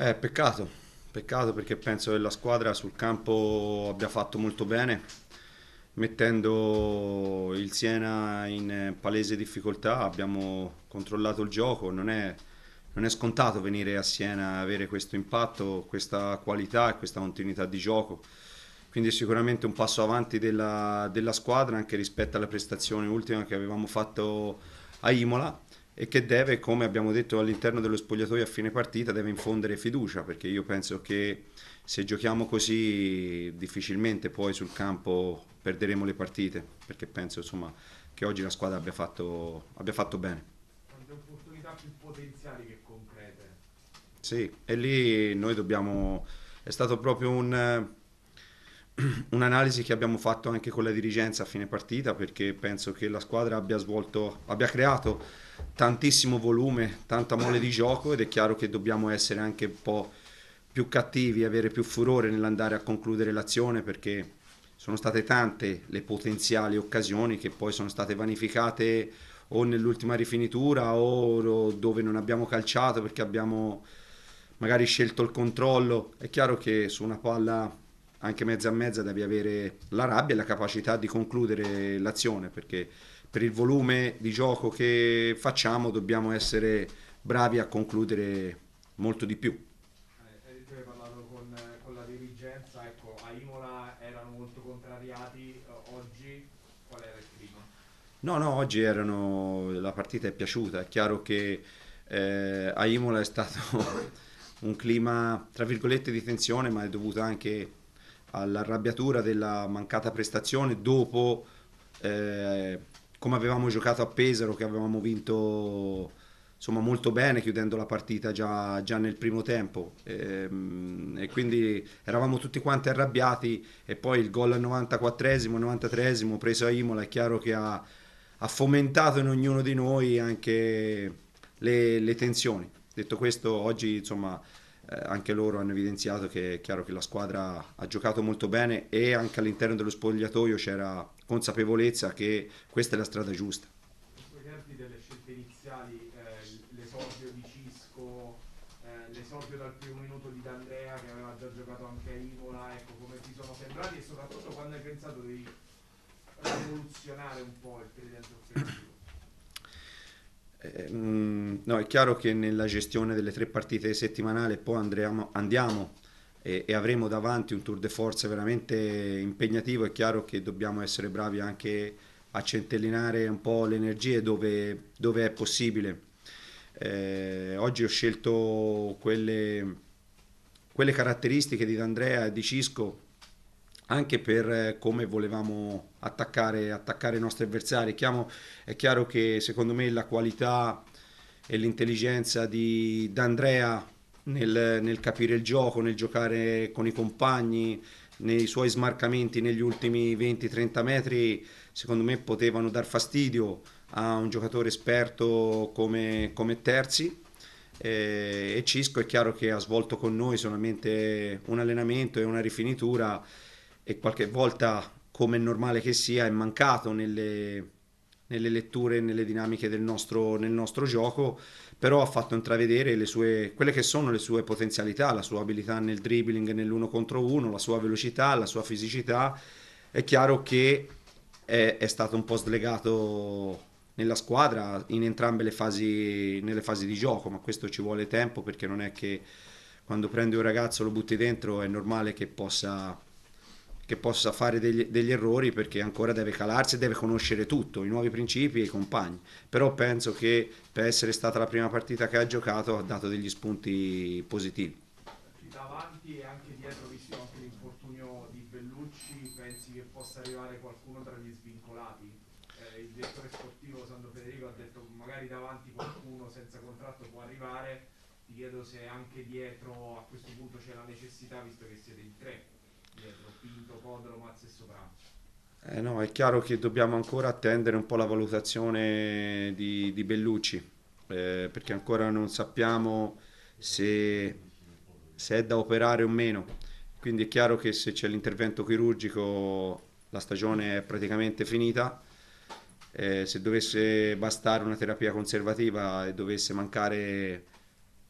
Eh, peccato, peccato perché penso che la squadra sul campo abbia fatto molto bene, mettendo il Siena in palese difficoltà, abbiamo controllato il gioco, non è, non è scontato venire a Siena e avere questo impatto, questa qualità e questa continuità di gioco. Quindi è sicuramente un passo avanti della, della squadra anche rispetto alla prestazione ultima che avevamo fatto a Imola e che deve, come abbiamo detto all'interno dello spogliatoio a fine partita, deve infondere fiducia, perché io penso che se giochiamo così difficilmente poi sul campo perderemo le partite, perché penso insomma, che oggi la squadra abbia fatto, abbia fatto bene. Quante opportunità più potenziali che concrete? Sì, e lì noi dobbiamo... è stato proprio un un'analisi che abbiamo fatto anche con la dirigenza a fine partita perché penso che la squadra abbia svolto, abbia creato tantissimo volume, tanta mole di gioco ed è chiaro che dobbiamo essere anche un po' più cattivi, avere più furore nell'andare a concludere l'azione perché sono state tante le potenziali occasioni che poi sono state vanificate o nell'ultima rifinitura o dove non abbiamo calciato perché abbiamo magari scelto il controllo. È chiaro che su una palla anche mezza a mezza devi avere la rabbia e la capacità di concludere l'azione perché per il volume di gioco che facciamo dobbiamo essere bravi a concludere molto di più. Eh, tu hai parlato con, con, la dirigenza, ecco, a Imola erano molto contrariati, eh, oggi qual era il clima? No, no, oggi erano, la partita è piaciuta, è chiaro che eh, a Imola è stato un clima tra virgolette di tensione ma è dovuto anche all'arrabbiatura della mancata prestazione dopo... Eh, come avevamo giocato a Pesaro, che avevamo vinto insomma, molto bene chiudendo la partita già, già nel primo tempo. E, ehm, e, quindi eravamo tutti quanti arrabbiati e poi il gol al 94esimo, 93esimo preso a Imola, è chiaro che ha, ha fomentato in ognuno di noi anche le, le tensioni. Detto questo, oggi insomma eh, anche loro hanno evidenziato che è chiaro che la squadra ha giocato molto bene e anche all'interno dello spogliatoio c'era consapevolezza che questa è la strada giusta. Ricordi delle scelte iniziali, eh, l'esordio di Cisco, eh, l'esordio dal primo minuto di D'Andrea che aveva già giocato anche a Imola, ecco come ti sono sembrati e soprattutto quando hai pensato di rivoluzionare un po' il tridente offensivo? Ehm, no, è chiaro che nella gestione delle tre partite settimanali poi andremo, andiamo e, e, avremo davanti un tour de force veramente impegnativo, è chiaro che dobbiamo essere bravi anche a centellinare un po' le energie dove, dove è possibile. Eh, oggi ho scelto quelle, quelle caratteristiche di D'Andrea e di Cisco anche per eh, come volevamo attaccare, attaccare i nostri avversari. Chiamo, è chiaro che secondo me la qualità e l'intelligenza di D'Andrea nel, nel capire il gioco, nel giocare con i compagni, nei suoi smarcamenti negli ultimi 20-30 metri, secondo me potevano dar fastidio a un giocatore esperto come, come Terzi e Cisco è chiaro che ha svolto con noi solamente un allenamento e una rifinitura e qualche volta, come è normale che sia, è mancato nelle, nelle letture e nelle dinamiche del nostro, nel nostro gioco, però ha fatto intravedere sue, quelle che sono le sue potenzialità, la sua abilità nel dribbling, nell'uno contro uno, la sua velocità, la sua fisicità. È chiaro che è, è stato un po' slegato nella squadra in entrambe le fasi, nelle fasi di gioco, ma questo ci vuole tempo perché non è che quando prendi un ragazzo lo butti dentro è normale che possa che possa fare degli, degli, errori perché ancora deve calarsi e deve conoscere tutto, i nuovi principi e i compagni. Però penso che per essere stata la prima partita che ha giocato ha dato degli spunti positivi. Davanti e anche dietro, visto anche l'infortunio di Bellucci, pensi che possa arrivare qualcuno tra gli svincolati? Eh, il direttore sportivo Sandro Federico ha detto che magari davanti qualcuno senza contratto può arrivare, ti chiedo se anche dietro a questo punto c'è la necessità visto che siete in tre dietro, Pinto, Codromo al stesso braccio. Eh no, è chiaro che dobbiamo ancora attendere un po' la valutazione di, di Bellucci, eh, perché ancora non sappiamo se, se, è da operare o meno. Quindi è chiaro che se c'è l'intervento chirurgico la stagione è praticamente finita. Eh, se dovesse bastare una terapia conservativa e dovesse mancare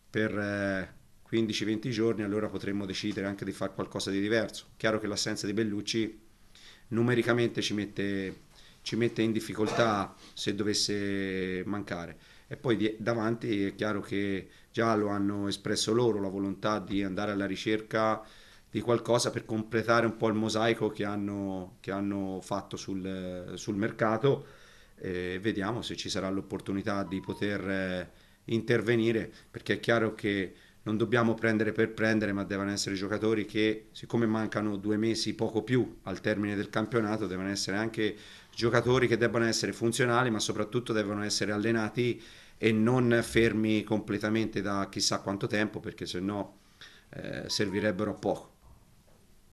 per eh, 15-20 giorni, allora potremmo decidere anche di fare qualcosa di diverso. Chiaro che l'assenza di Bellucci numericamente ci mette, ci mette in difficoltà se dovesse mancare. E poi di, davanti è chiaro che già lo hanno espresso loro la volontà di andare alla ricerca di qualcosa per completare un po' il mosaico che hanno, che hanno fatto sul, sul mercato. E vediamo se ci sarà l'opportunità di poter eh, intervenire perché è chiaro che non dobbiamo prendere per prendere, ma devono essere giocatori che, siccome mancano due mesi poco più al termine del campionato, devono essere anche giocatori che debbano essere funzionali, ma soprattutto devono essere allenati e non fermi completamente da chissà quanto tempo, perché sennò eh, servirebbero poco.